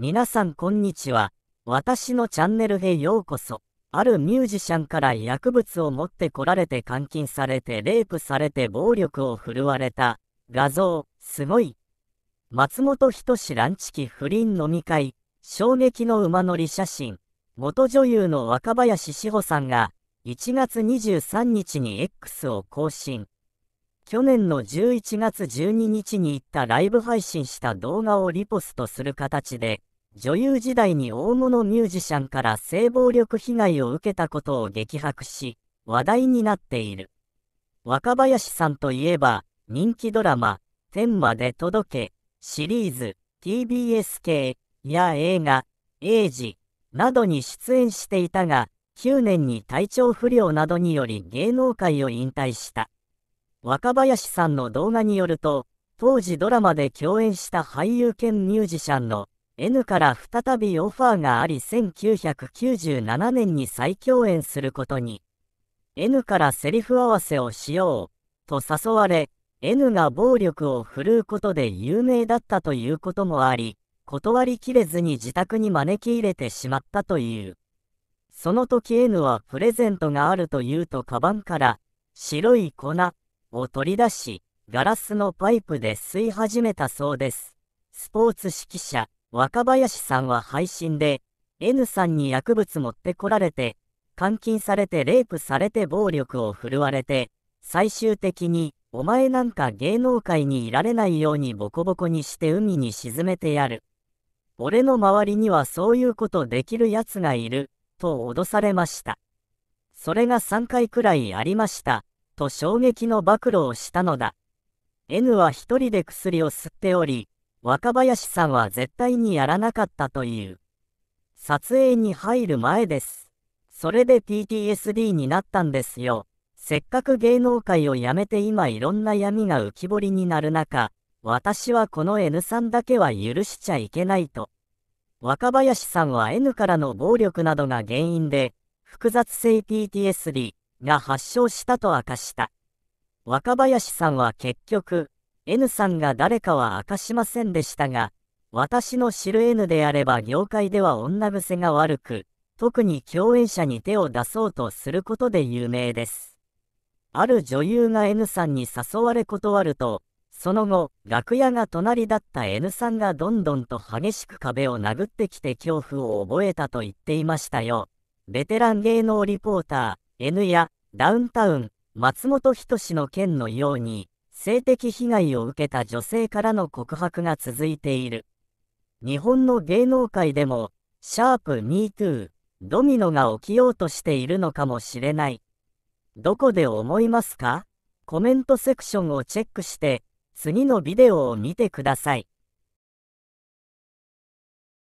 皆さんこんにちは。私のチャンネルへようこそ。あるミュージシャンから薬物を持ってこられて監禁されてレイプされて暴力を振るわれた。画像、すごい。松本人志ランチ期不倫飲み会、衝撃の馬乗り写真。元女優の若林志保さんが1月23日に X を更新。去年の11月12日に行ったライブ配信した動画をリポストする形で、女優時代に大物ミュージシャンから性暴力被害を受けたことを激白し、話題になっている。若林さんといえば、人気ドラマ、天まで届け、シリーズ、TBS 系や映画、英字などに出演していたが、9年に体調不良などにより芸能界を引退した。若林さんの動画によると、当時ドラマで共演した俳優兼ミュージシャンの N から再びオファーがあり1997年に再共演することに N からセリフ合わせをしようと誘われ N が暴力を振るうことで有名だったということもあり断りきれずに自宅に招き入れてしまったというその時 N はプレゼントがあるというとカバンから白い粉を取り出しガラスのパイプで吸い始めたそうですスポーツ指揮者若林さんは配信で、N さんに薬物持ってこられて、監禁されてレイプされて暴力を振るわれて、最終的に、お前なんか芸能界にいられないようにボコボコにして海に沈めてやる。俺の周りにはそういうことできる奴がいる、と脅されました。それが3回くらいありました、と衝撃の暴露をしたのだ。N は一人で薬を吸っており、若林さんは絶対にやらなかったという。撮影に入る前です。それで PTSD になったんですよ。せっかく芸能界を辞めて今いろんな闇が浮き彫りになる中、私はこの N さんだけは許しちゃいけないと。若林さんは N からの暴力などが原因で、複雑性 PTSD が発症したと明かした。若林さんは結局、N さんが誰かは明かしませんでしたが、私の知る N であれば業界では女癖が悪く、特に共演者に手を出そうとすることで有名です。ある女優が N さんに誘われ断ると、その後、楽屋が隣だった N さんがどんどんと激しく壁を殴ってきて恐怖を覚えたと言っていましたよ。ベテラン芸能リポーター、N や、ダウンタウン、松本人志の件のように、性的被害を受けた女性からの告白が続いている。日本の芸能界でも、シャープ MeToo、ドミノが起きようとしているのかもしれない。どこで思いますかコメントセクションをチェックして、次のビデオを見てください。